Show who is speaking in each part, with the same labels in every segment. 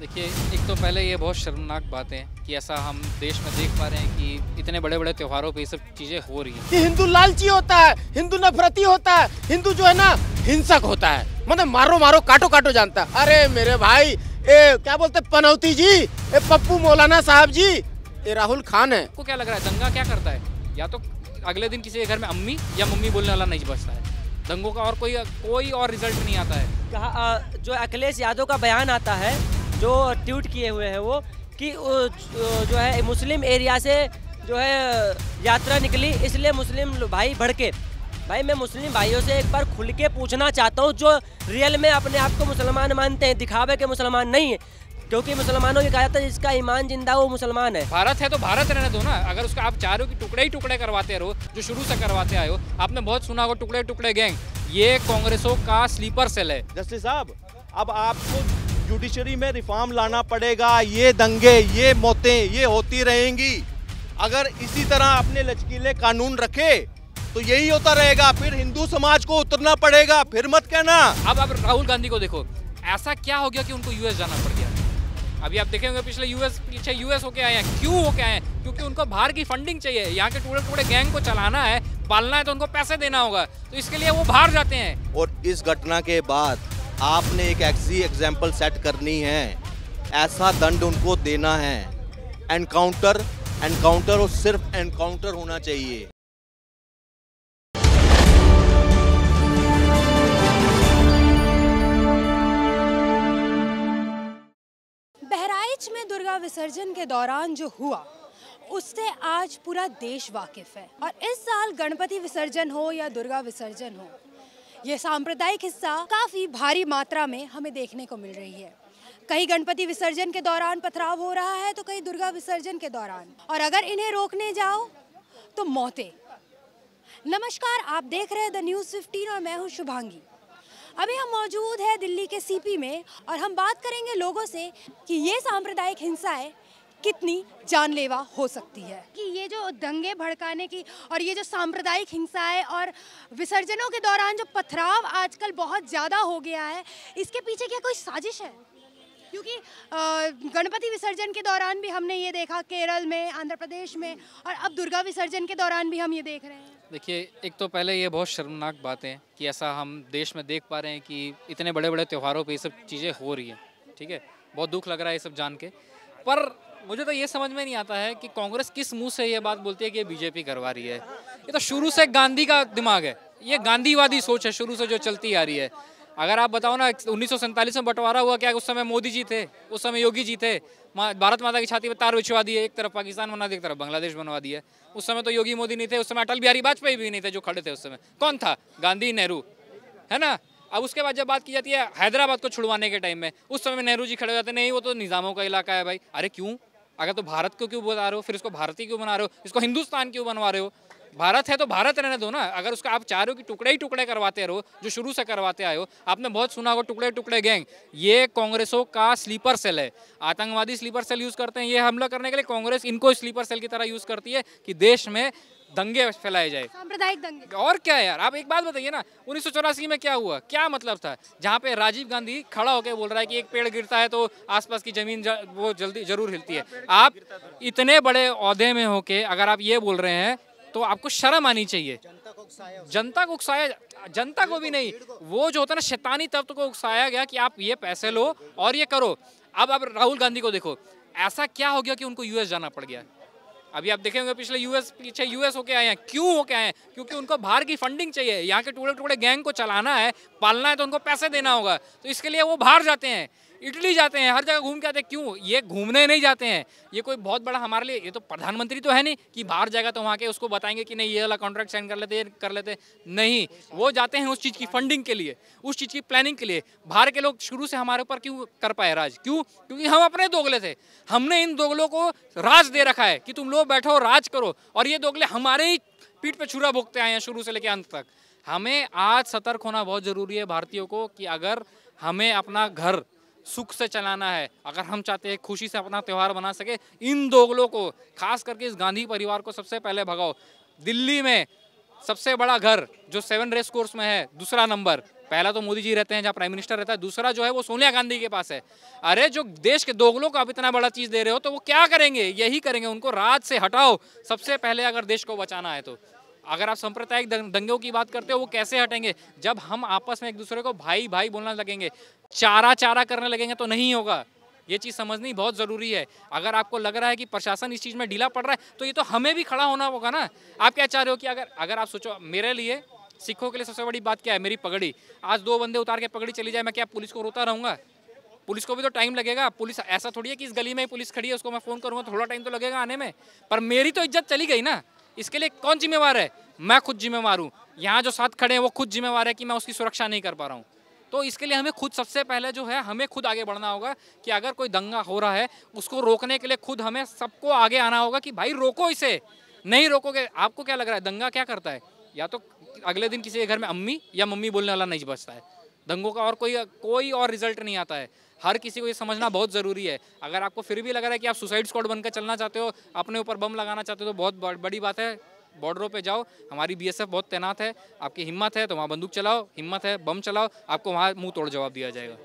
Speaker 1: देखिए एक तो पहले ये बहुत शर्मनाक बात है कि ऐसा हम देश में देख पा रहे हैं कि इतने बड़े बड़े त्योहारों पे ये सब चीजें हो रही हैं। हिंदू
Speaker 2: लालची होता है हिंदू नफरती होता है हिंदू जो है ना हिंसक होता है मतलब मारो मारो काटो काटो जानता है अरे मेरे भाई ए क्या बोलते पनौती जी ए पप्पू मौलाना साहब जी ये राहुल खान है
Speaker 1: को क्या लग रहा है दंगा क्या करता है या तो अगले दिन किसी के घर में अम्मी या मम्मी बोलने वाला नहीं बचता है दंगों का और
Speaker 3: कोई कोई और रिजल्ट नहीं आता है कहा जो अखिलेश यादव का बयान आता है जो ट्वीट किए हुए हैं वो कि जो है मुस्लिम एरिया से जो है यात्रा निकली इसलिए मुस्लिम भाई भड़के भाई मैं मुस्लिम भाइयों से एक बार खुल के पूछना चाहता हूँ जो रियल में अपने आप को मुसलमान मानते हैं दिखावे के मुसलमान नहीं है क्योंकि मुसलमानों की कहा जाता है जिसका ईमान जिंदा वो मुसलमान है भारत है तो भारत रहने दो ना अगर उसका आप
Speaker 1: चाह रहे हो कि टुकड़े ही टुकड़े करवाते रहो जो शुरू से करवाते आए हो आपने बहुत सुना होगा टुकड़े टुकड़े गैंग ये कांग्रेसों का स्लीपर सेल है जस्टिस साहब अब आपको जुडिशरी में रिफॉर्म
Speaker 4: लाना पड़ेगा ये दंगे ये मौतें ये होती रहेंगी अगर इसी तरह अपने लचकीले कानून रखे तो यही होता रहेगा फिर हिंदू समाज को उतरना
Speaker 1: पड़ेगा फिर मत कहना अब आप राहुल गांधी को देखो ऐसा क्या हो गया कि उनको यूएस जाना पड़ गया अभी आप देखेंगे पिछले यूएस पीछे यूएस होके आए हैं क्यों होके आए हैं क्योंकि उनको बाहर की फंडिंग चाहिए यहाँ के टूटे टूटे गैंग को चलाना है पालना है तो उनको पैसे देना होगा तो इसके लिए वो बाहर जाते हैं
Speaker 4: और इस घटना के बाद आपने एक ऐसी एग्जाम्पल सेट करनी है ऐसा दंड उनको देना है एनकाउंटर एनकाउंटर और सिर्फ एनकाउंटर होना चाहिए
Speaker 5: बहराइच में दुर्गा विसर्जन के दौरान जो हुआ उससे आज पूरा देश वाकिफ है और इस साल गणपति विसर्जन हो या दुर्गा विसर्जन हो ये सांप्रदायिक हिस्सा काफ़ी भारी मात्रा में हमें देखने को मिल रही है कहीं गणपति विसर्जन के दौरान पथराव हो रहा है तो कहीं दुर्गा विसर्जन के दौरान और अगर इन्हें रोकने जाओ तो मौतें नमस्कार आप देख रहे हैं द न्यूज़ फिफ्टीन और मैं हूँ शुभांगी अभी हम मौजूद है दिल्ली के सीपी में और हम बात करेंगे लोगों से कि ये सांप्रदायिक हिंसाएं कितनी जानलेवा हो सकती है कि ये जो दंगे भड़काने की और ये जो सांप्रदायिक हिंसाएं और विसर्जनों के दौरान जो पथराव आजकल बहुत ज़्यादा हो गया है इसके पीछे क्या कोई साजिश है क्योंकि गणपति विसर्जन के दौरान भी हमने ये देखा केरल में आंध्र प्रदेश में और अब दुर्गा विसर्जन के दौरान भी हम ये देख रहे हैं
Speaker 1: देखिए एक तो पहले ये बहुत शर्मनाक बातें है कि ऐसा हम देश में देख पा रहे हैं कि इतने बड़े बड़े त्योहारों पे ये सब चीज़ें हो रही हैं ठीक है बहुत दुख लग रहा है ये सब जान के पर मुझे तो ये समझ में नहीं आता है कि कांग्रेस किस मुंह से ये बात बोलती है कि ये बीजेपी करवा रही है ये तो शुरू से गांधी का दिमाग है ये गांधीवादी सोच है शुरू से जो चलती आ रही है अगर आप बताओ ना उन्नीस में बंटवारा हुआ क्या उस समय मोदी जी थे उस समय योगी जी थे भारत माता की छाती पर तार बिछवा दिए एक तरफ पाकिस्तान बना दिया एक तरफ बांग्लादेश बनवा दिया उस समय तो योगी मोदी नहीं थे उस समय अटल बिहारी वाजपेयी भी नहीं थे जो खड़े थे उस समय कौन था गांधी नेहरू है ना अब उसके बाद जब बात की जाती है हैदराबाद को छुड़वाने के टाइम में उस समय नेहरू जी खड़े हो जाते नहीं वो तो निज़ामों का इलाका है भाई अरे क्यों अगर तो भारत को क्यों बना रहे हो फिर इसको भारतीय क्यों बना रहे हो इसको हिंदुस्तान क्यों बनवा रहे हो भारत है तो भारत रहने दो ना अगर उसका आप चाह रहे हो कि टुकड़े ही टुकड़े करवाते रहो जो शुरू से करवाते आए हो आपने बहुत सुना होगा टुकड़े टुकड़े गैंग ये कांग्रेसों का स्लीपर सेल है आतंकवादी स्लीपर सेल यूज़ करते हैं ये हमला करने के लिए कांग्रेस इनको स्लीपर सेल की तरह यूज़ करती है कि देश में दंगे फैलाए जाए सांप्रदायिक दंगे और क्या यार आप एक बात बताइए ना उन्नीस में क्या हुआ क्या मतलब था जहाँ पे राजीव गांधी खड़ा होकर बोल रहा है कि एक पेड़ गिरता है तो आसपास की जमीन वो जल्दी जरूर हिलती है आप इतने बड़े औहदे में होके अगर आप ये बोल रहे हैं तो आपको शर्म आनी चाहिए जनता को उकसाया जनता को भी नहीं वो जो होता है ना शैतानी तत्व को उकसाया गया कि आप ये पैसे लो और ये करो अब आप राहुल गांधी को देखो ऐसा क्या हो गया कि उनको यूएस जाना पड़ गया अभी आप देखेंगे तो पिछले यूएस पीछे यूएस होके आए हैं क्यों होके आए हैं क्योंकि उनको बाहर की फंडिंग चाहिए यहाँ के टुकड़े टुकड़े गैंग को चलाना है पालना है तो उनको पैसे देना होगा तो इसके लिए वो बाहर जाते हैं इटली जाते हैं हर जगह घूम के आते हैं क्यों ये घूमने नहीं जाते हैं ये कोई बहुत बड़ा हमारे लिए ये तो प्रधानमंत्री तो है नहीं कि बाहर जाएगा तो वहाँ के उसको बताएंगे कि नहीं ये वाला कॉन्ट्रैक्ट साइन कर लेते ये कर लेते नहीं वो जाते हैं उस चीज़ की फंडिंग के लिए उस चीज़ की प्लानिंग के लिए बाहर के लोग शुरू से हमारे ऊपर क्यों कर पाए राज क्यों क्योंकि हम अपने दोगले थे हमने इन दोगलों को राज दे रखा है कि तुम लोग बैठो राज करो और ये दोगले हमारे ही पीठ पर छुरा भोगते आए हैं शुरू से लेकर अंत तक हमें आज सतर्क होना बहुत ज़रूरी है भारतीयों को कि अगर हमें अपना घर सुख से चलाना है अगर हम चाहते हैं खुशी से अपना त्यौहार बना सके इन दोगलों को खास करके इस गांधी परिवार को सबसे पहले भगाओ दिल्ली में सबसे बड़ा घर जो सेवन रेस कोर्स में है दूसरा नंबर पहला तो मोदी जी रहते हैं जहाँ प्राइम मिनिस्टर रहता है दूसरा जो है वो सोनिया गांधी के पास है अरे जो देश के दोगलों को आप इतना बड़ा चीज़ दे रहे हो तो वो क्या करेंगे यही करेंगे उनको राज से हटाओ सबसे पहले अगर देश को बचाना है तो अगर आप सांप्रदायिक दंगों की बात करते हो वो कैसे हटेंगे जब हम आपस में एक दूसरे को भाई भाई बोलना लगेंगे चारा चारा करने लगेंगे तो नहीं होगा ये चीज़ समझनी बहुत ज़रूरी है अगर आपको लग रहा है कि प्रशासन इस चीज़ में ढीला पड़ रहा है तो ये तो हमें भी खड़ा होना होगा ना आप क्या चाह रहे हो कि अगर अगर आप सोचो मेरे लिए सिखों के लिए सबसे बड़ी बात क्या है मेरी पगड़ी आज दो बंदे उतार के पगड़ी चली जाए मैं क्या पुलिस को रोता रहूँगा पुलिस को भी तो टाइम लगेगा पुलिस ऐसा थोड़ी है कि इस गली में ही पुलिस खड़ी है उसको मैं फ़ोन करूँगा थोड़ा टाइम तो लगेगा आने में पर मेरी तो इज्जत चली गई ना इसके लिए कौन जिम्मेवार है मैं खुद जिम्मेवार हूँ यहाँ जो साथ खड़े हैं वो खुद जिम्मेवार है कि मैं उसकी सुरक्षा नहीं कर पा रहा हूँ तो इसके लिए हमें खुद सबसे पहले जो है हमें खुद आगे बढ़ना होगा कि अगर कोई दंगा हो रहा है उसको रोकने के लिए खुद हमें सबको आगे आना होगा कि भाई रोको इसे नहीं रोकोगे आपको क्या लग रहा है दंगा क्या करता है या तो अगले दिन किसी के घर में अम्मी या मम्मी बोलने वाला नहीं बचता है दंगों का और कोई कोई और रिजल्ट नहीं आता है हर किसी को ये समझना बहुत ज़रूरी है अगर आपको फिर भी लग रहा है कि आप सुसाइड स्क्वाड बनकर चलना चाहते हो अपने ऊपर बम लगाना चाहते हो तो बहुत बड़ी बात है बॉर्डरों पे जाओ हमारी बीएसएफ बहुत तैनात है आपकी हिम्मत है तो वहाँ बंदूक चलाओ हिम्मत है बम चलाओ आपको वहाँ मुंह तोड़ जवाब दिया जाएगा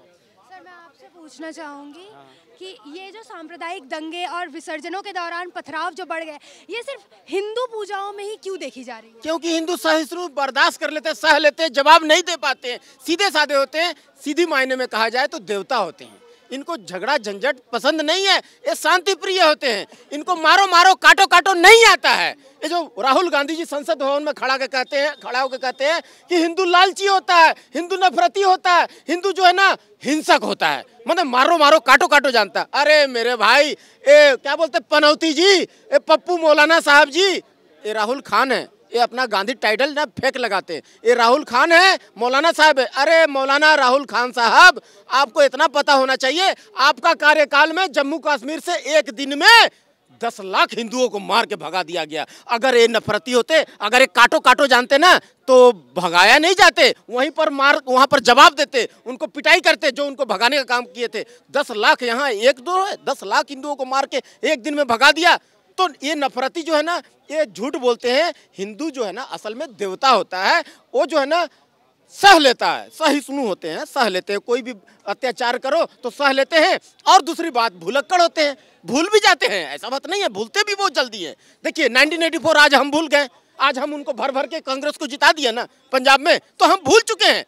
Speaker 5: पूछना चाहूँगी हाँ। कि ये जो सांप्रदायिक दंगे और विसर्जनों के दौरान पथराव जो बढ़ गए ये सिर्फ हिंदू पूजाओं में ही क्यों देखी जा रही है
Speaker 2: क्योंकि हिंदू सहिष्णु बर्दाश्त कर लेते हैं सह लेते हैं जवाब नहीं दे पाते हैं सीधे साधे होते हैं सीधी मायने में कहा जाए तो देवता होते हैं इनको झगड़ा झंझट पसंद नहीं है ये शांति प्रिय होते हैं इनको मारो मारो काटो काटो नहीं आता है ये जो राहुल गांधी जी संसद भवन में खड़ा के कहते हैं खड़ा होकर कहते हैं कि हिंदू लालची होता है हिंदू नफरती होता है हिंदू जो है ना हिंसक होता है मतलब मारो मारो काटो काटो जानता है अरे मेरे भाई ए क्या बोलते पनौती जी ए पप्पू मौलाना साहब जी ये राहुल खान है ये अपना गांधी टाइटल ना फेंक लगाते ये राहुल खान है मौलाना साहब है अरे मौलाना राहुल खान साहब आपको इतना पता होना चाहिए आपका कार्यकाल में जम्मू कश्मीर से एक दिन में दस लाख हिंदुओं को मार के भगा दिया गया अगर ये नफरती होते अगर ये काटो काटो जानते ना तो भगाया नहीं जाते वहीं पर मार वहाँ पर जवाब देते उनको पिटाई करते जो उनको भगाने का काम किए थे दस लाख यहाँ एक दो है दस लाख हिंदुओं को मार के एक दिन में भगा दिया तो ये नफरती जो है ना ये झूठ बोलते हैं हिंदू जो है ना असल में देवता होता है वो जो है ना सह लेता है सहिष्णु होते हैं सह लेते हैं कोई भी अत्याचार करो तो सह लेते हैं और दूसरी बात भुलक्कड़ होते हैं भूल भी जाते हैं ऐसा बात नहीं है भूलते भी बहुत जल्दी है देखिए नाइनटीन आज हम भूल गए आज हम उनको भर भर के कांग्रेस को जिता दिया ना पंजाब में तो हम भूल चुके हैं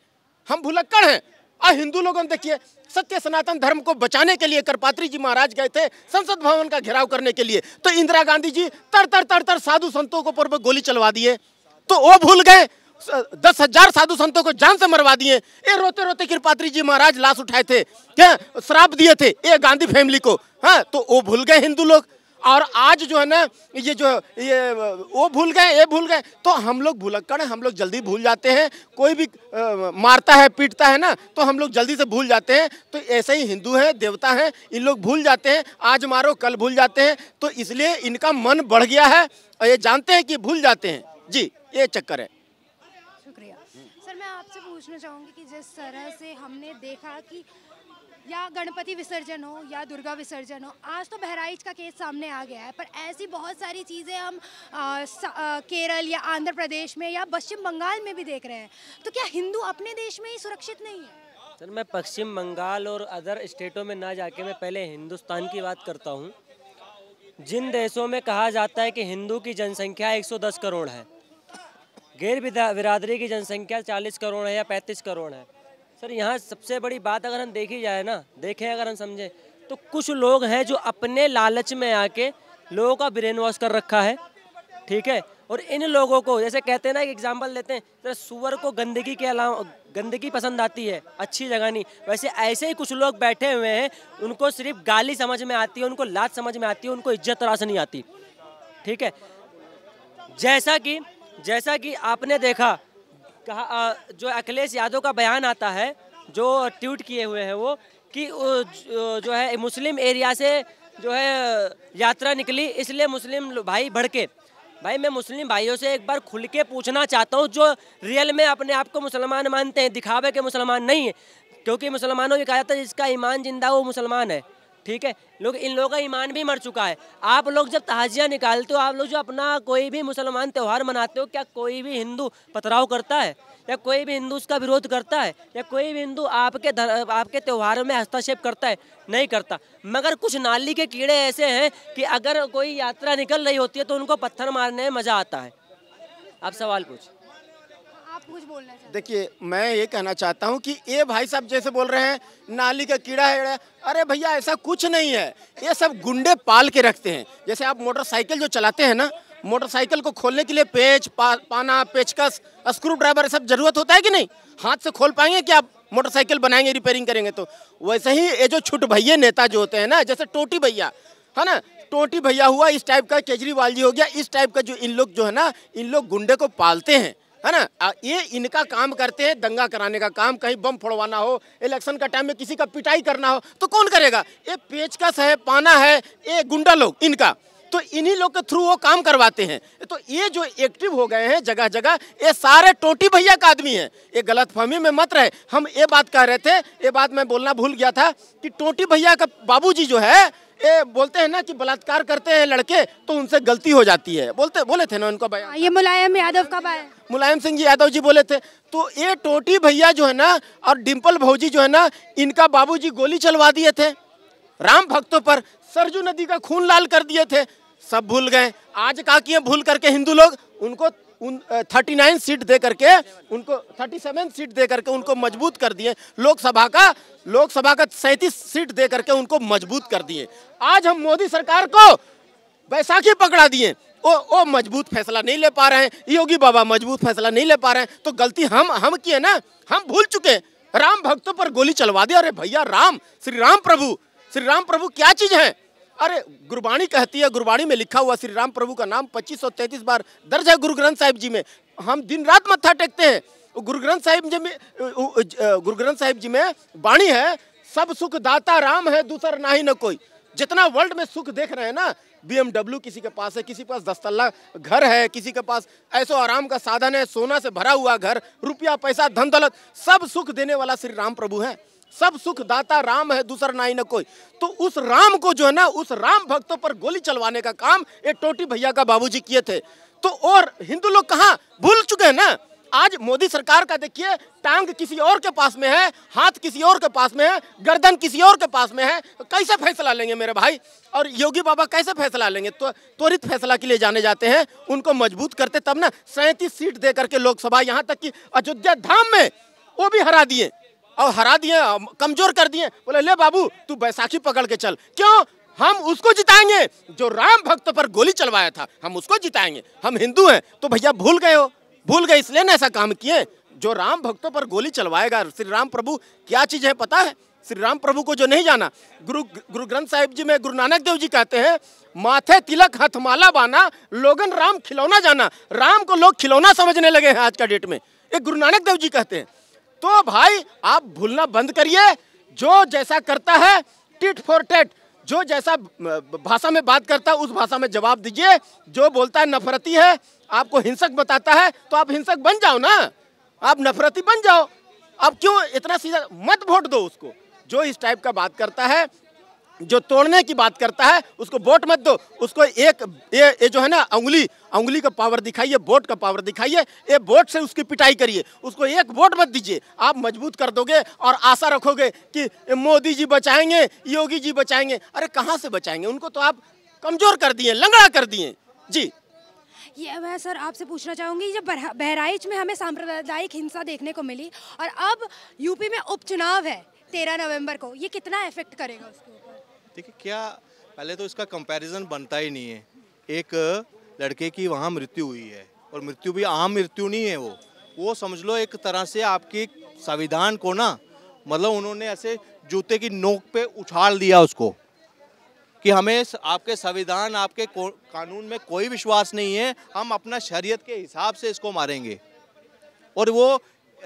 Speaker 2: हम भुलक्कड़ हैं और हिंदू लोगों ने देखिए सत्य सनातन धर्म को बचाने के लिए करपात्री जी महाराज गए थे संसद भवन का घेराव करने के लिए तो इंदिरा गांधी जी तर तर तर तर साधु संतों को पूर्व गोली चलवा दिए तो वो भूल गए दस हजार साधु संतों को जान से मरवा दिए ये रोते रोते कृपात्री जी महाराज लाश उठाए थे क्या श्राप दिए थे ये गांधी फैमिली को हाँ तो वो भूल गए हिंदू लोग और आज जो है ना ये जो ये वो भूल गए ये भूल गए तो हम लोग भुलक्कड़ हैं हम लोग जल्दी भूल जाते हैं कोई भी आ, मारता है पीटता है ना तो हम लोग जल्दी से भूल जाते हैं तो ऐसे ही हिंदू हैं देवता हैं इन लोग भूल जाते हैं आज मारो कल भूल जाते हैं तो इसलिए इनका मन बढ़ गया है और ये जानते हैं कि भूल जाते हैं जी ये चक्कर है शुक्रिया
Speaker 5: सर मैं आपसे पूछना चाहूँगी कि जिस तरह से हमने देखा कि या गणपति विसर्जन हो या दुर्गा विसर्जन हो आज तो बहराइच का केस सामने आ गया है पर ऐसी बहुत सारी चीज़ें हम आ, स, आ, केरल या आंध्र प्रदेश में या पश्चिम बंगाल में भी देख रहे हैं तो क्या हिंदू अपने देश में ही सुरक्षित नहीं है
Speaker 3: सर मैं पश्चिम बंगाल और अदर स्टेटों में ना जाके मैं पहले हिंदुस्तान की बात करता हूँ जिन देशों में कहा जाता है कि हिंदू की जनसंख्या 110 करोड़ है गैर बिरादरी की जनसंख्या 40 करोड़ है या 35 करोड़ है सर यहाँ सबसे बड़ी बात अगर हम देखी जाए ना देखें अगर हम समझें तो कुछ लोग हैं जो अपने लालच में आके लोगों का ब्रेन वॉश कर रखा है ठीक है और इन लोगों को जैसे कहते हैं ना एक एग्जाम्पल देते हैं तो सुअर को गंदगी के अलावा गंदगी पसंद आती है अच्छी जगह नहीं वैसे ऐसे ही कुछ लोग बैठे हुए हैं उनको सिर्फ गाली समझ में आती है उनको लात समझ में आती है उनको इज्जत रास नहीं आती ठीक है जैसा कि जैसा कि आपने देखा कहा जो अखिलेश यादव का बयान आता है जो ट्वीट किए हुए हैं वो कि जो है मुस्लिम एरिया से जो है यात्रा निकली इसलिए मुस्लिम भाई भड़के भाई मैं मुस्लिम भाइयों से एक बार खुल के पूछना चाहता हूँ जो रियल में अपने आप को मुसलमान मानते हैं दिखावे के मुसलमान नहीं है क्योंकि मुसलमानों की कहा जाता है जिसका ईमान जिंदा वो मुसलमान है ठीक है लोग इन लोगों का ईमान भी मर चुका है आप लोग जब ताजिया निकालते हो आप लोग जो अपना कोई भी मुसलमान त्यौहार मनाते हो क्या कोई भी हिंदू पथराव करता है या कोई भी हिंदू उसका विरोध करता है या कोई भी हिंदू आपके धर, आपके त्यौहारों में हस्तक्षेप करता है नहीं करता मगर कुछ नाली के कीड़े ऐसे हैं कि अगर कोई यात्रा निकल रही होती है तो उनको पत्थर मारने में मज़ा आता है आप सवाल पूछ
Speaker 5: आप कुछ बोलना हैं
Speaker 3: देखिए मैं ये कहना
Speaker 2: चाहता हूँ कि ये भाई साहब जैसे बोल रहे हैं नाली का कीड़ा है अरे भैया ऐसा कुछ नहीं है ये सब गुंडे पाल के रखते हैं जैसे आप मोटरसाइकिल जो चलाते हैं ना मोटरसाइकिल को खोलने के लिए पेच पा, पाना पेचकस स्क्रू ड्राइवर सब जरूरत होता है कि नहीं हाथ से खोल पाएंगे कि आप मोटरसाइकिल बनाएंगे रिपेयरिंग करेंगे तो वैसे ही ये जो छुट भैया नेता जो होते हैं ना जैसे टोटी भैया है ना टोटी भैया हुआ इस टाइप का केजरीवाल जी हो गया इस टाइप का जो इन लोग जो है ना इन लोग गुंडे को पालते हैं है ना ये इनका काम करते हैं दंगा कराने का काम कहीं बम फोड़वाना हो इलेक्शन का टाइम में किसी का पिटाई करना हो तो कौन करेगा ये पेचकस है पाना है ये गुंडा लोग इनका तो इन्हीं लोग के थ्रू वो काम करवाते हैं तो ये जो एक्टिव हो गए हैं जगह जगह ये सारे टोटी भैया का आदमी है ये गलत फहमी में मत रहे हम ये बात कह रहे थे ये बात मैं बोलना भूल गया था कि टोटी भैया का बाबूजी जो है ये बोलते हैं ना कि बलात्कार करते हैं लड़के तो उनसे गलती हो जाती है बोलते बोले थे ना उनको हाँ, ये मुलायम यादव कब आया मुलायम सिंह जी यादव जी बोले थे तो ये टोटी भैया जो है ना और डिम्पल भौजी जो है ना इनका बाबूजी गोली चलवा दिए थे राम भक्तों पर सरजू नदी का खून लाल कर दिए थे सब भूल गए आज का किए भूल करके हिंदू लोग उनको उन थर्टी नाइन सीट दे करके उनको थर्टी सेवन सीट दे करके उनको मजबूत कर दिए लोकसभा का लोकसभा का सैंतीस सीट दे करके उनको मजबूत कर दिए आज हम मोदी सरकार को बैसाखी पकड़ा दिए वो वो मजबूत फैसला नहीं ले पा रहे हैं योगी बाबा मजबूत फैसला नहीं ले पा रहे हैं तो गलती हम हम की है ना हम भूल चुके राम भक्तों पर गोली चलवा दिया अरे भैया राम श्री राम प्रभु श्री राम प्रभु क्या चीज़ है अरे गुरबाणी कहती है गुरबाणी में लिखा हुआ श्री राम प्रभु का नाम पच्चीस सौ तैतीस बार दर्ज है गुरु ग्रंथ साहिब जी में हम दिन रात मत्था टेकते हैं गुरु ग्रंथ साहिब जी में गुरु ग्रंथ साहिब जी में वाणी है सब सुख दाता राम है दूसर ना ही ना कोई जितना वर्ल्ड में सुख देख रहे हैं ना बीएमडब्ल्यू किसी के पास है किसी के पास दस तल्ला घर है किसी के पास ऐसो आराम का साधन है सोना से भरा हुआ घर रुपया पैसा धन दौलत सब सुख देने वाला श्री राम प्रभु है सब सुख दाता राम है दूसरा ना ही ना कोई तो उस राम को जो है ना उस राम भक्तों पर गोली चलवाने का काम ये टोटी भैया का बाबूजी किए थे तो और हिंदू लोग कहाँ भूल चुके हैं ना आज मोदी सरकार का देखिए टांग किसी और के पास में है हाथ किसी और के पास में है गर्दन किसी और के पास में है तो कैसे फैसला लेंगे मेरे भाई और योगी बाबा कैसे फैसला लेंगे तो त्वरित फैसला के लिए जाने जाते हैं उनको मजबूत करते तब ना सैंतीस सीट दे करके लोकसभा यहाँ तक कि अयोध्या धाम में वो भी हरा दिए और हरा दिए कमजोर कर दिए बोले ले बाबू तू बैसाखी पकड़ के चल क्यों हम उसको जिताएंगे जो राम भक्त पर गोली चलवाया था हम उसको जिताएंगे हम हिंदू हैं तो भैया भूल गए हो भूल गए इसलिए ना ऐसा काम किए जो राम भक्तों पर गोली चलवाएगा श्री राम प्रभु क्या चीज़ है पता है श्री राम प्रभु को जो नहीं जाना गुरु गुरु ग्रंथ साहिब जी में गुरु नानक देव जी कहते हैं माथे तिलक हथमाला बाना लोगन राम खिलौना जाना राम को लोग खिलौना समझने लगे हैं आज का डेट में ये गुरु नानक देव जी कहते हैं तो भाई आप भूलना बंद करिए जो जैसा करता है टिट फॉर टेट जो जैसा भाषा में बात करता है उस भाषा में जवाब दीजिए जो बोलता है नफरती है आपको हिंसक बताता है तो आप हिंसक बन जाओ ना आप नफरती बन जाओ आप क्यों इतना सीधा मत वोट दो उसको जो इस टाइप का बात करता है जो तोड़ने की बात करता है उसको वोट मत दो उसको एक ये, ये जो है ना उंगली उंगली का पावर दिखाइए वोट का पावर दिखाइए ये वोट से उसकी पिटाई करिए उसको एक वोट मत दीजिए आप मजबूत कर दोगे और आशा रखोगे कि मोदी जी बचाएंगे योगी जी बचाएंगे अरे कहाँ से बचाएंगे उनको तो आप कमज़ोर कर दिए लंगड़ा कर दिए जी
Speaker 5: ये मैं सर आपसे पूछना चाहूँगी जब बहराइच में हमें सांप्रदायिक हिंसा देखने को मिली और अब यूपी में उपचुनाव है तेरह नवंबर को ये कितना इफेक्ट करेगा उसके ऊपर
Speaker 4: देखिए क्या पहले तो इसका कंपैरिजन बनता ही नहीं है एक लड़के की वहाँ मृत्यु हुई है और मृत्यु भी आम मृत्यु नहीं है वो वो समझ लो एक तरह से आपकी संविधान को ना मतलब उन्होंने ऐसे जूते की नोक पे उछाल दिया उसको कि हमें आपके संविधान आपके कानून में कोई विश्वास नहीं है हम अपना शरीयत के हिसाब से इसको मारेंगे और वो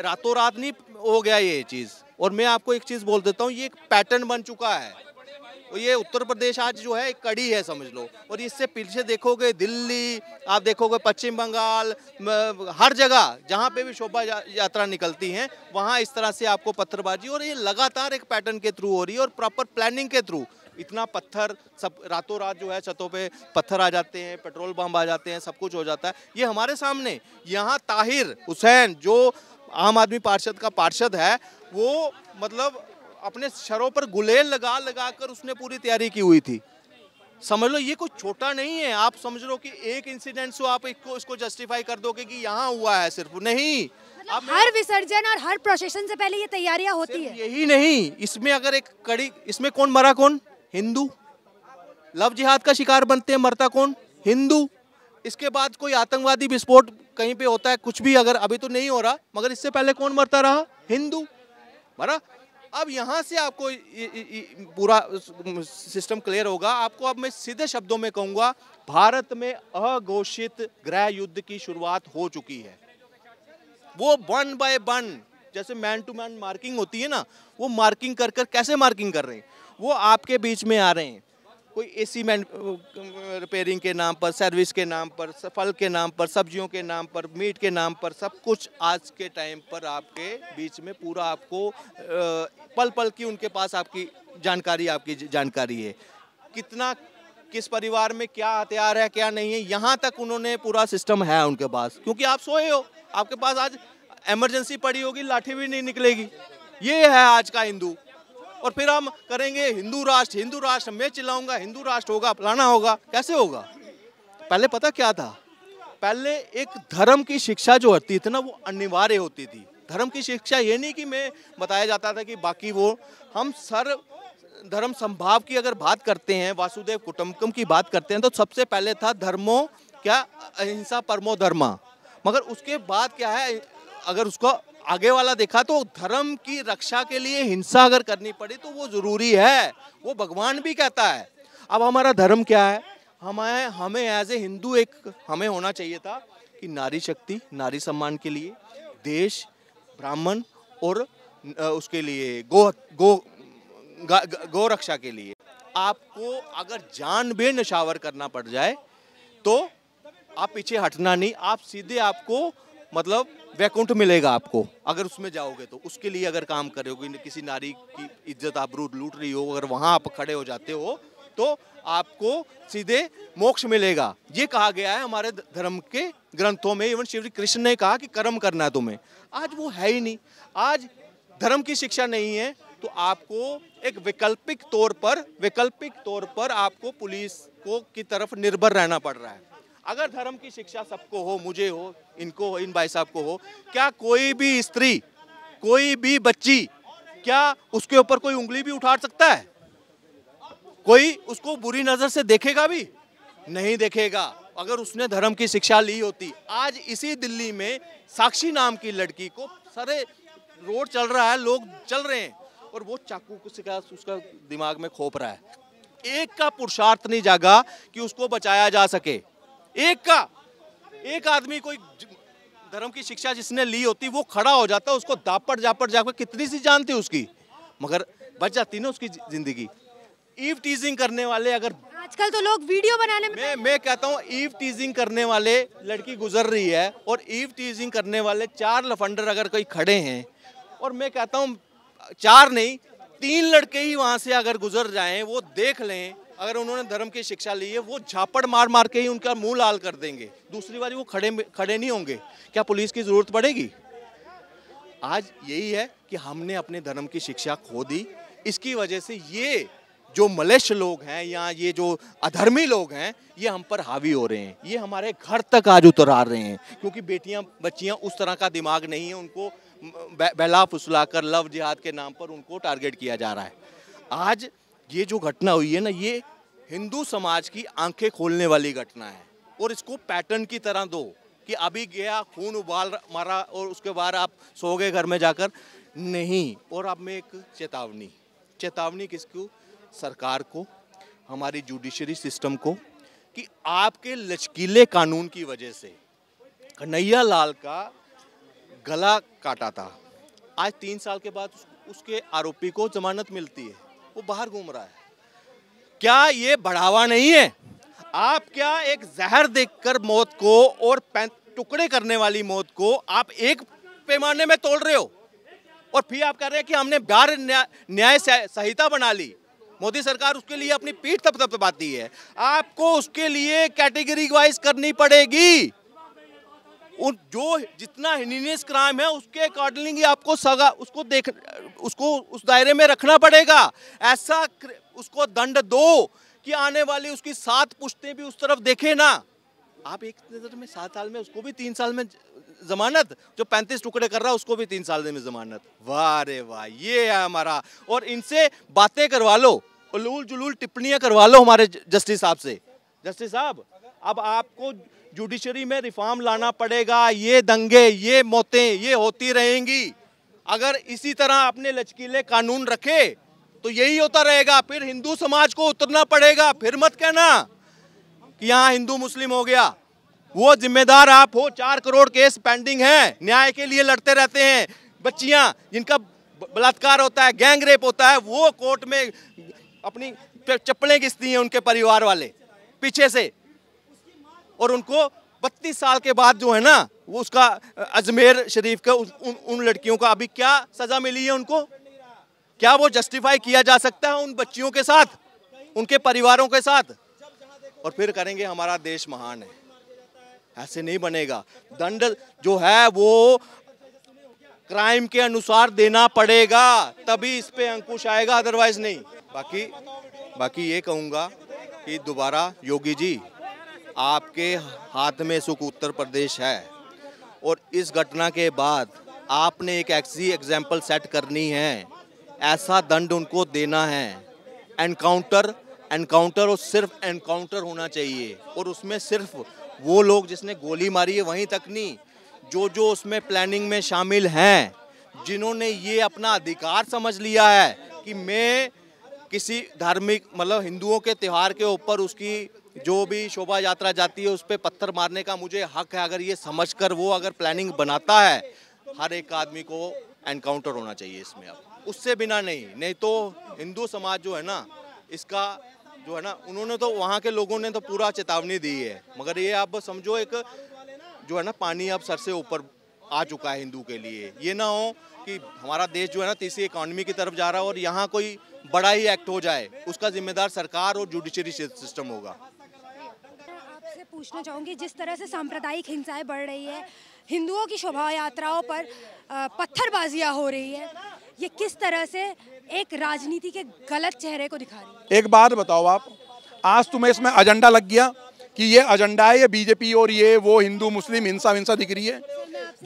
Speaker 4: रातों रात नहीं हो गया ये चीज़ और मैं आपको एक चीज़ बोल देता हूँ ये एक पैटर्न बन चुका है तो ये उत्तर प्रदेश आज जो है एक कड़ी है समझ लो और इससे पीछे देखोगे दिल्ली आप देखोगे पश्चिम बंगाल हर जगह जहाँ पे भी शोभा यात्रा निकलती हैं वहाँ इस तरह से आपको पत्थरबाजी और ये लगातार एक पैटर्न के थ्रू हो रही है और प्रॉपर प्लानिंग के थ्रू इतना पत्थर सब रातों रात जो है छतों पे पत्थर आ जाते हैं पेट्रोल बम आ जाते हैं सब कुछ हो जाता है ये हमारे सामने यहाँ ताहिर हुसैन जो आम आदमी पार्षद का पार्षद है वो मतलब अपने शरों पर गुलेल लगा लगा कर उसने पूरी तैयारी की हुई थी समझ लो ये कुछ छोटा नहीं है आप समझ लो कि एक इंसिडेंट से आप इसको इसको जस्टिफाई कर दोगे कि यहाँ हुआ है सिर्फ नहीं मतलब हर विसर्जन और हर प्रोसेशन से पहले ये तैयारियां होती है यही नहीं इसमें अगर एक कड़ी इसमें कौन मरा कौन हिंदू लव जिहाद का शिकार बनते हैं मरता कौन हिंदू इसके बाद कोई आतंकवादी विस्फोट कहीं पे होता है कुछ भी अगर अभी तो नहीं हो रहा मगर इससे पहले कौन मरता रहा हिंदू मरा अब यहाँ से आपको पूरा सिस्टम क्लियर होगा आपको अब मैं सीधे शब्दों में कहूँगा भारत में अघोषित गृह युद्ध की शुरुआत हो चुकी है वो वन बाय वन जैसे मैन टू मैन मार्किंग होती है ना वो मार्किंग कर कर कैसे मार्किंग कर रहे हैं वो आपके बीच में आ रहे हैं कोई एसी मैन रिपेयरिंग के नाम पर सर्विस के नाम पर फल के नाम पर सब्जियों के नाम पर मीट के नाम पर सब कुछ आज के टाइम पर आपके बीच में पूरा आपको पल पल की उनके पास आपकी जानकारी आपकी जानकारी है कितना किस परिवार में क्या हथियार है क्या नहीं है यहाँ तक उन्होंने पूरा सिस्टम है उनके पास क्योंकि आप सोए हो आपके पास आज एमरजेंसी पड़ी होगी लाठी भी नहीं निकलेगी ये है आज का हिंदू और फिर हम करेंगे हिंदू राष्ट्र हिंदू राष्ट्र मैं चिल्लाऊंगा हिंदू राष्ट्र होगा फलाना होगा कैसे होगा पहले पता क्या था पहले एक धर्म की शिक्षा जो होती थी ना वो अनिवार्य होती थी धर्म की शिक्षा ये नहीं कि मैं बताया जाता था कि बाकी वो हम सर धर्म संभाव की अगर बात करते हैं वासुदेव कुटुम्बकम की बात करते हैं तो सबसे पहले था धर्मो क्या अहिंसा परमो धर्मा मगर उसके बाद क्या है अगर उसको आगे वाला देखा तो धर्म की रक्षा के लिए हिंसा अगर करनी पड़े तो वो जरूरी है वो भगवान भी कहता है अब हमारा धर्म क्या है हमें हमें एज ए हिंदू एक हमें होना चाहिए था कि नारी शक्ति नारी सम्मान के लिए देश ब्राह्मण और उसके लिए गो गो गौ रक्षा के लिए आपको अगर जान बे नशावर करना पड़ जाए तो आप पीछे हटना नहीं आप सीधे आपको मतलब वैकुंठ मिलेगा आपको अगर उसमें जाओगे तो उसके लिए अगर काम करोगे किसी नारी की इज्जत आप रूट लूट रही हो अगर वहाँ आप खड़े हो जाते हो तो आपको सीधे मोक्ष मिलेगा ये कहा गया है हमारे धर्म के ग्रंथों में इवन श्री कृष्ण ने कहा कि कर्म करना है तुम्हें आज वो है ही नहीं आज धर्म की शिक्षा नहीं है तो आपको एक वैकल्पिक तौर पर वैकल्पिक तौर पर आपको पुलिस को की तरफ निर्भर रहना पड़ रहा है अगर धर्म की शिक्षा सबको हो मुझे हो इनको हो इन भाई साहब को हो क्या कोई भी स्त्री कोई भी बच्ची क्या उसके ऊपर कोई उंगली भी उठा सकता है कोई उसको बुरी नज़र से देखेगा भी नहीं देखेगा अगर उसने धर्म की शिक्षा ली होती आज इसी दिल्ली में साक्षी नाम की लड़की को सारे रोड चल रहा है लोग चल रहे हैं और वो चाकू का उसका दिमाग में खोप रहा है एक का पुरुषार्थ नहीं जागा कि उसको बचाया जा सके एक का एक आदमी कोई धर्म की शिक्षा जिसने ली होती वो खड़ा हो जाता उसको दापट जापट जाकर कितनी सी जानती उसकी मगर बच जाती ना उसकी जिंदगी ईव टीजिंग करने वाले अगर आजकल तो लोग वीडियो बनाने में मैं मैं कहता हूँ ईव टीजिंग करने वाले लड़की गुजर रही है और ईव टीजिंग करने वाले चार लफंडर अगर कोई खड़े हैं और मैं कहता हूँ चार नहीं तीन लड़के ही वहाँ से अगर गुजर जाएं वो देख लें अगर उन्होंने धर्म की शिक्षा ली है वो झापड़ मार मार के ही उनका मुंह लाल कर देंगे दूसरी बार वो खड़े खड़े नहीं होंगे क्या पुलिस की ज़रूरत पड़ेगी आज यही है कि हमने अपने धर्म की शिक्षा खो दी इसकी वजह से ये जो मलेश लोग हैं या ये जो अधर्मी लोग हैं ये हम पर हावी हो रहे हैं ये हमारे घर तक आज उतर आ रहे हैं क्योंकि बेटियां बच्चियां उस तरह का दिमाग नहीं है उनको बहला फुसला कर लव जिहाद के नाम पर उनको टारगेट किया जा रहा है आज ये जो घटना हुई है ना ये हिंदू समाज की आंखें खोलने वाली घटना है और इसको पैटर्न की तरह दो कि अभी गया खून उबाल मारा और उसके बाद आप सो गए घर में जाकर नहीं और अब मैं एक चेतावनी चेतावनी किसको सरकार को हमारी जुडिशरी सिस्टम को कि आपके लचकीले कानून की वजह से कन्हैया लाल का गला काटा था आज तीन साल के बाद उसके आरोपी को जमानत मिलती है वो बाहर घूम रहा है क्या ये बढ़ावा नहीं है आप क्या एक जहर देखकर मौत को और टुकड़े करने वाली मौत को आप एक पैमाने में तोड़ रहे हो और फिर आप कह रहे हैं कि हमने गार न्याय संहिता बना ली मोदी सरकार उसके लिए अपनी पीठ थपथपाती है आपको उसके लिए कैटेगरी वाइज करनी पड़ेगी उन जो जितना हिनीनियस क्राइम है उसके अकॉर्डिंग ही आपको सगा उसको देख उसको उस दायरे में रखना पड़ेगा ऐसा उसको दंड दो कि आने वाली उसकी सात पुश्तें भी उस तरफ देखे ना आप एक नज़र में सात साल में उसको भी तीन साल में जमानत जो पैंतीस टुकड़े कर रहा है उसको भी तीन साल में जमानत वाह रे वाह ये है हमारा और इनसे बातें करवा लो उलूल जुलूल टिप्पणियाँ करवा लो हमारे जस्टिस साहब से जस्टिस साहब अब आपको जुडिशरी में रिफॉर्म लाना पड़ेगा ये दंगे ये मौतें ये होती रहेंगी अगर इसी तरह अपने लचकीले कानून रखे तो यही होता रहेगा फिर हिंदू समाज को उतरना पड़ेगा फिर मत कहना कि यहाँ हिंदू मुस्लिम हो गया वो जिम्मेदार आप हो चार करोड़ केस पेंडिंग है न्याय के लिए लड़ते रहते हैं बच्चियां जिनका बलात्कार होता है गैंग रेप होता है वो कोर्ट में अपनी चप्पलें घिसती हैं उनके परिवार वाले पीछे से और उनको बत्तीस साल के बाद जो है ना वो उसका अजमेर शरीफ का उन, उन लड़कियों का अभी क्या सज़ा मिली है उनको क्या वो जस्टिफाई किया जा सकता है उन बच्चियों के साथ उनके परिवारों के साथ और फिर करेंगे हमारा देश महान है ऐसे नहीं बनेगा दंड जो है वो क्राइम के अनुसार देना पड़ेगा तभी इस पे अंकुश आएगा अदरवाइज नहीं बाकी बाकी ये कहूँगा कि दोबारा योगी जी आपके हाथ में सुख उत्तर प्रदेश है और इस घटना के बाद आपने एक ऐसी एग्जाम्पल सेट करनी है ऐसा दंड उनको देना है एनकाउंटर एनकाउंटर और सिर्फ एनकाउंटर होना चाहिए और उसमें सिर्फ वो लोग जिसने गोली मारी है वहीं तक नहीं जो जो उसमें प्लानिंग में शामिल हैं जिन्होंने ये अपना अधिकार समझ लिया है कि मैं किसी धार्मिक मतलब हिंदुओं के त्यौहार के ऊपर उसकी जो भी शोभा यात्रा जाती है उस पर पत्थर मारने का मुझे हक है अगर ये समझ कर वो अगर प्लानिंग बनाता है हर एक आदमी को एनकाउंटर होना चाहिए इसमें अब उससे बिना नहीं नहीं तो हिंदू समाज जो है ना इसका जो है ना उन्होंने तो वहाँ के लोगों ने तो पूरा चेतावनी दी है मगर ये आप समझो एक जो है ना पानी अब सर से ऊपर आ चुका है हिंदू के लिए ये ना हो कि हमारा देश जो है ना तीसरी इकोनॉमी की तरफ जा रहा है और यहाँ कोई बड़ा ही एक्ट हो जाए उसका जिम्मेदार सरकार और जुडिशरी सिस्टम होगा
Speaker 5: पूछना चाहूँगी जिस तरह से सांप्रदायिक हिंसाएं बढ़ रही है हिंदुओं की शोभा यात्राओं पर पत्थरबाजियाँ हो रही है ये किस तरह से एक राजनीति के गलत चेहरे को दिखा
Speaker 6: रही है एक बात बताओ आप आज तुम्हें इसमें एजेंडा लग गया कि ये एजेंडा है ये बीजेपी और ये वो हिंदू मुस्लिम हिंसा हिंसा दिख रही है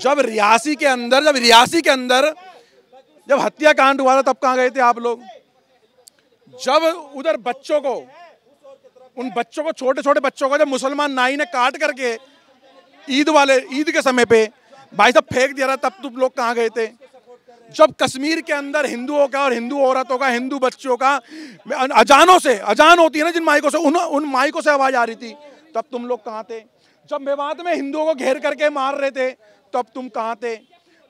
Speaker 6: जब रियासी के अंदर जब रियासी के अंदर जब हत्याकांड हुआ था तब कहाँ गए थे आप लोग जब उधर बच्चों को उन बच्चों को छोटे छोटे बच्चों को जब मुसलमान नाई ने काट करके ईद वाले ईद के समय पे भाई साहब फेंक दिया रहा तब तुम लोग कहाँ गए थे जब कश्मीर के अंदर हिंदुओं का और हिंदू औरतों का हिंदू बच्चों का अजानों से अजान होती है ना जिन माइकों से उन उन माइकों से आवाज़ आ रही थी तब तुम लोग कहाँ थे जब मेवात में हिंदुओं को घेर करके मार रहे थे तब तुम कहाँ थे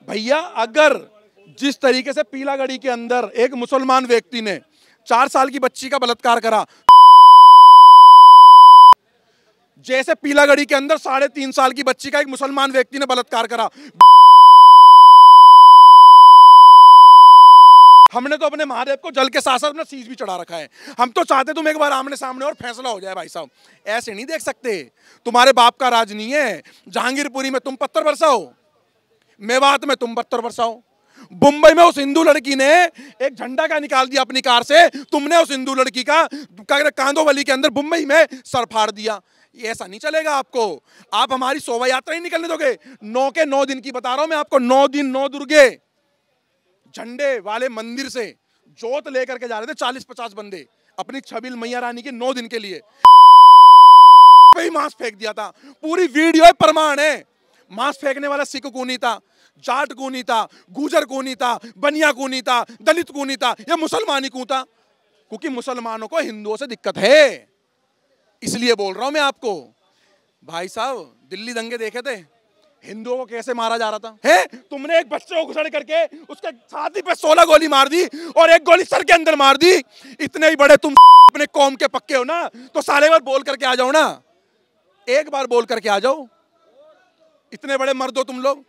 Speaker 6: भैया अगर जिस तरीके से पीलागढ़ी के अंदर एक मुसलमान व्यक्ति ने चार साल की बच्ची का बलात्कार करा जैसे पीलागढ़ी के अंदर साढ़े तीन साल की बच्ची का एक मुसलमान व्यक्ति ने बलात्कार करा हमने तो अपने महादेव को जल के साथ साथ अपना सीज भी चढ़ा रखा है हम तो चाहते तुम एक बार आमने सामने और फैसला हो जाए भाई साहब ऐसे नहीं देख सकते तुम्हारे बाप का राज नहीं है जहांगीरपुरी में तुम पत्थर बरसाओ मेवात में तुम पत्थर बरसाओ मुंबई में उस हिंदू लड़की ने एक झंडा का निकाल दिया अपनी कार से तुमने उस हिंदू लड़की का कांदोवली के अंदर मुंबई में सर फाड़ दिया ये ऐसा नहीं चलेगा आपको आप हमारी शोभा यात्रा ही निकलने दोगे नौ के नौ दिन की बता रहा हूं मैं आपको नौ दिन नौ दुर्गे झंडे वाले मंदिर से जोत लेकर के जा रहे थे चालीस पचास बंदे अपनी छबिल मैया रानी के नौ दिन के लिए मांस फेंक दिया था पूरी वीडियो प्रमाण है मांस फेंकने वाला सिख कूनी था जाट कूनी था गुजर कूनी था बनिया कूनी था दलित कूनी था मुसलमान मुसलमानी कू था क्योंकि मुसलमानों को हिंदुओं से दिक्कत है इसलिए बोल रहा हूं मैं आपको भाई साहब दिल्ली दंगे देखे थे हिंदुओं को कैसे मारा जा रहा था है तुमने एक बच्चे को घुसड़ करके उसके छाती पे सोलह गोली मार दी और एक गोली सर के अंदर मार दी इतने ही बड़े तुम अपने कौम के पक्के हो ना तो साले बार बोल करके आ जाओ ना एक बार बोल करके आ जाओ इतने बड़े मर्द हो तुम लोग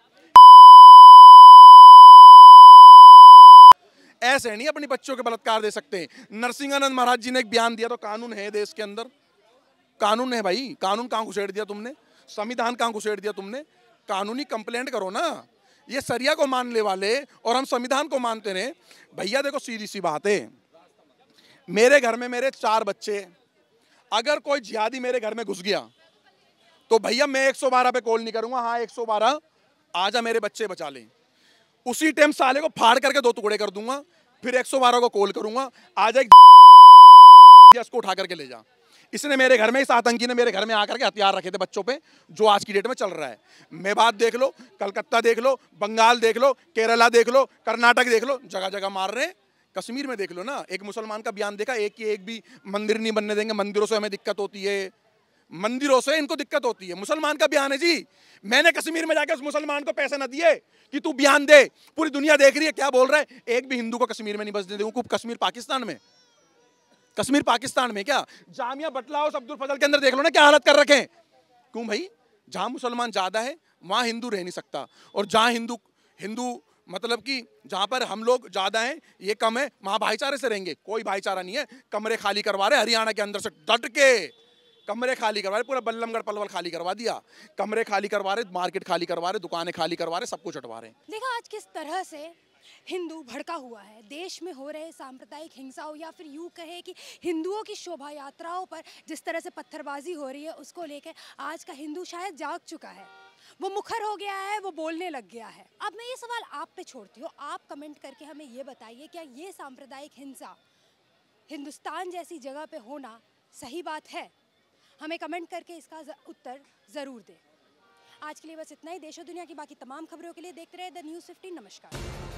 Speaker 6: ऐसे नहीं अपने बच्चों के बलात्कार दे सकते नरसिंहानंद महाराज जी ने एक बयान दिया तो कानून है देश के अंदर कानून है भाई कानून कहाँ घुसेड़ दिया तुमने संविधान कहाँ घुसेड़ दिया तुमने कानूनी कंप्लेंट करो ना ये सरिया को मानने वाले और हम संविधान को मानते रहे भैया देखो सीधी सी बात है मेरे घर में मेरे चार बच्चे अगर कोई जिहादी मेरे घर में घुस गया तो भैया मैं 112 पे कॉल नहीं करूंगा हाँ 112 आजा मेरे बच्चे बचा ले उसी टाइम साले को फाड़ करके दो टुकड़े कर दूंगा फिर 112 को कॉल करूंगा आजा एक उठा करके ले जा इसने मेरे घर में इस आतंकी ने मेरे घर में आकर के हथियार रखे थे बच्चों पे जो आज की डेट में चल रहा है मेवात देख लो कलकत्ता देख लो बंगाल देख लो केरला देख लो कर्नाटक देख लो जगह जगह मार रहे हैं कश्मीर में देख लो ना एक मुसलमान का बयान देखा एक की एक भी मंदिर नहीं बनने देंगे मंदिरों से हमें दिक्कत होती है मंदिरों से इनको दिक्कत होती है मुसलमान का बयान है जी मैंने कश्मीर में जाकर उस मुसलमान को पैसे ना दिए कि तू बयान दे पूरी दुनिया देख रही है क्या बोल रहा है एक भी हिंदू को कश्मीर में नहीं बसने दूंगा कश्मीर पाकिस्तान में कश्मीर पाकिस्तान में क्या जामिया बटला और अब्दुल फजल के अंदर देख लो ना क्या हालत कर रखे क्यों भाई जहाँ मुसलमान ज़्यादा है वहाँ हिंदू रह नहीं सकता और जहाँ हिंदू हिंदू मतलब कि जहाँ पर हम लोग ज़्यादा हैं ये कम है वहाँ भाईचारे से रहेंगे कोई भाईचारा नहीं है कमरे खाली करवा रहे हरियाणा के अंदर से डट के कमरे खाली करवा रहे पूरा बल्लमगढ़ पलवल खाली करवा दिया कमरे खाली करवा रहे मार्केट खाली करवा रहे दुकानें खाली करवा रहे सब कुछ हटवा रहे
Speaker 5: देखा आज किस तरह से हिंदू भड़का हुआ है देश में हो रहे सांप्रदायिक हिंसाओं या फिर यूँ कहे कि हिंदुओं की शोभा यात्राओं पर जिस तरह से पत्थरबाजी हो रही है उसको लेकर आज का हिंदू शायद जाग चुका है वो मुखर हो गया है वो बोलने लग गया है अब मैं ये सवाल आप पे छोड़ती हूँ आप कमेंट करके हमें ये बताइए क्या ये सांप्रदायिक हिंसा हिंदुस्तान जैसी जगह पे होना सही बात है हमें कमेंट करके इसका उत्तर ज़रूर दें आज के लिए बस इतना ही देश और दुनिया की बाकी तमाम खबरों के लिए देखते रहे द न्यूज़ फिफ्टीन नमस्कार